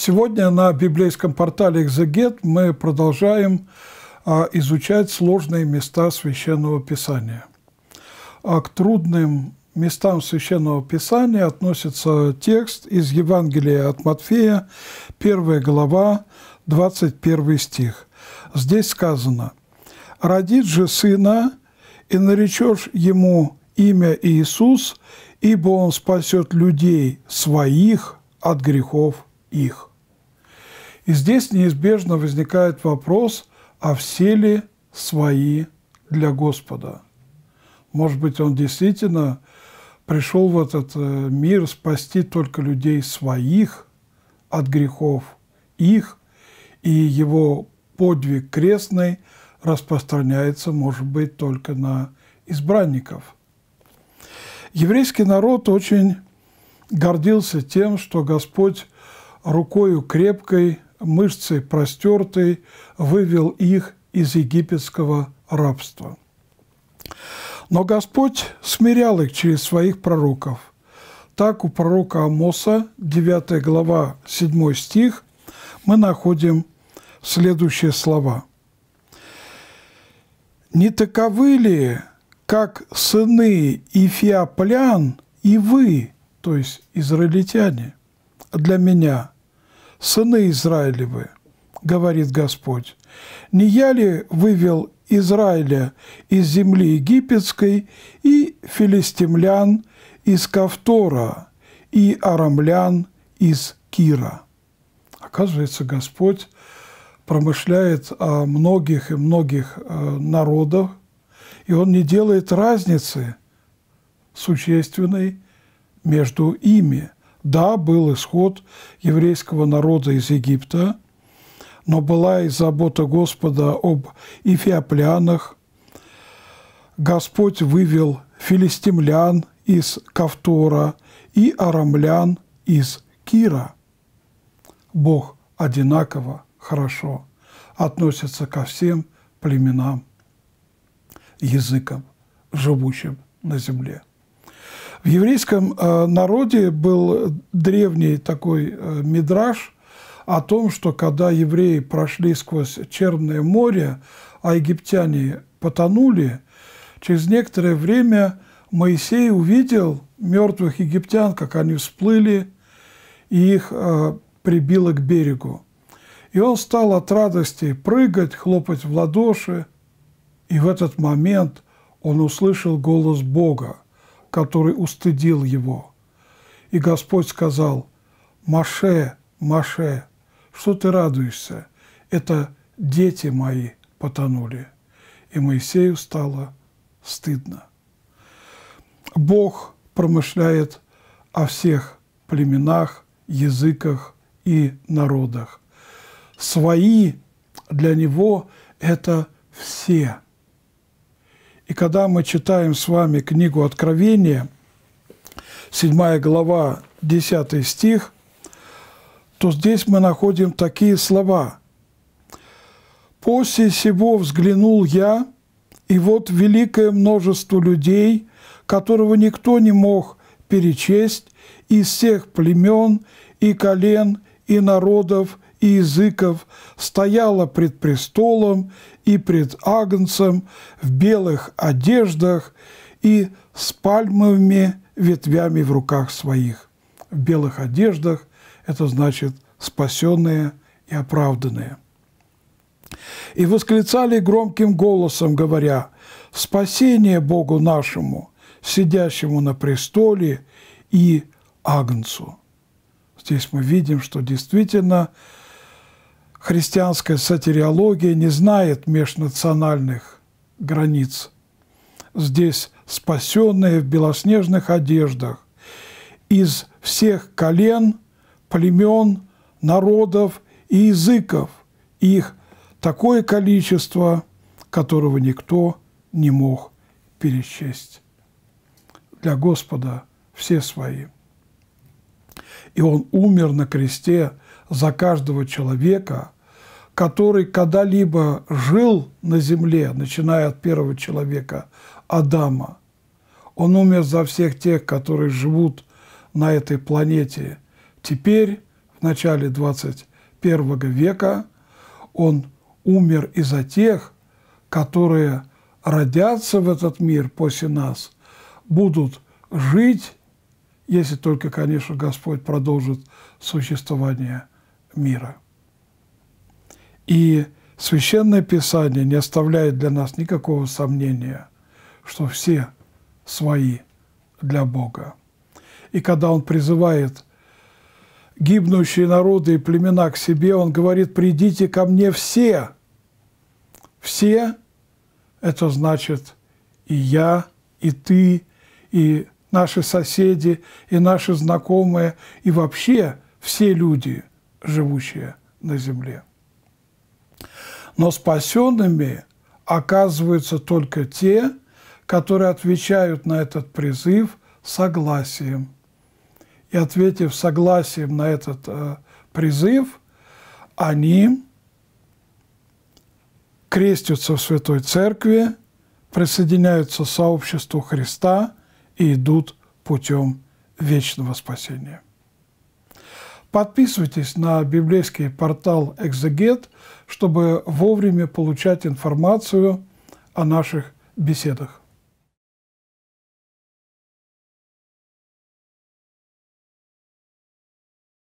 Сегодня на библейском портале «Экзегет» мы продолжаем а, изучать сложные места Священного Писания. А к трудным местам Священного Писания относится текст из Евангелия от Матфея, 1 глава, 21 стих. Здесь сказано «Родит же сына, и наречешь ему имя Иисус, ибо он спасет людей своих от грехов их». И здесь неизбежно возникает вопрос, а все ли свои для Господа? Может быть, он действительно пришел в этот э, мир спасти только людей своих от грехов, их, и его подвиг крестный распространяется, может быть, только на избранников. Еврейский народ очень гордился тем, что Господь рукою крепкой мышцы простертой, вывел их из египетского рабства. Но Господь смирял их через своих пророков. Так у пророка Амоса, 9 глава, 7 стих, мы находим следующие слова. «Не таковы ли, как сыны Ифиоплян и вы, то есть израильтяне, для меня – сыны Израилевы, говорит Господь, не я ли вывел Израиля из земли египетской и филистимлян из Кавтора и арамлян из Кира? Оказывается, Господь промышляет о многих и многих э, народах, и Он не делает разницы существенной между ими – да, был исход еврейского народа из Египта, но была и забота Господа об эфиоплянах. Господь вывел филистимлян из Кавтора и арамлян из Кира. Бог одинаково хорошо относится ко всем племенам, языкам, живущим на земле. В еврейском э, народе был древний такой э, мидраж о том, что когда евреи прошли сквозь Черное море, а египтяне потонули, через некоторое время Моисей увидел мертвых египтян, как они всплыли, и их э, прибило к берегу. И он стал от радости прыгать, хлопать в ладоши. И в этот момент он услышал голос Бога – который устыдил его. И Господь сказал, «Маше, Маше, что ты радуешься? Это дети мои потонули». И Моисею стало стыдно. Бог промышляет о всех племенах, языках и народах. Свои для него – это все – и когда мы читаем с вами книгу Откровения, 7 глава, 10 стих, то здесь мы находим такие слова. «После сего взглянул я, и вот великое множество людей, которого никто не мог перечесть, из всех племен и колен и народов и языков стояла пред престолом и пред Агнцем в белых одеждах и с пальмовыми ветвями в руках своих. В белых одеждах – это значит спасенные и оправданные. И восклицали громким голосом, говоря, «Спасение Богу нашему, сидящему на престоле и Агнцу». Здесь мы видим, что действительно христианская сатириология не знает межнациональных границ. Здесь спасенные в белоснежных одеждах из всех колен, племен, народов и языков, их такое количество, которого никто не мог перечесть. Для Господа все свои – и Он умер на кресте за каждого человека, который когда-либо жил на земле, начиная от первого человека, Адама. Он умер за всех тех, которые живут на этой планете. Теперь, в начале 21 века, Он умер и за тех, которые родятся в этот мир после нас, будут жить если только, конечно, Господь продолжит существование мира. И Священное Писание не оставляет для нас никакого сомнения, что все свои для Бога. И когда Он призывает гибнущие народы и племена к себе, Он говорит, придите ко мне все. Все – это значит и я, и ты, и наши соседи и наши знакомые, и вообще все люди, живущие на земле. Но спасенными оказываются только те, которые отвечают на этот призыв согласием. И ответив согласием на этот э, призыв, они крестятся в Святой Церкви, присоединяются к сообществу Христа – и идут путем вечного спасения. Подписывайтесь на библейский портал «Экзегет», чтобы вовремя получать информацию о наших беседах.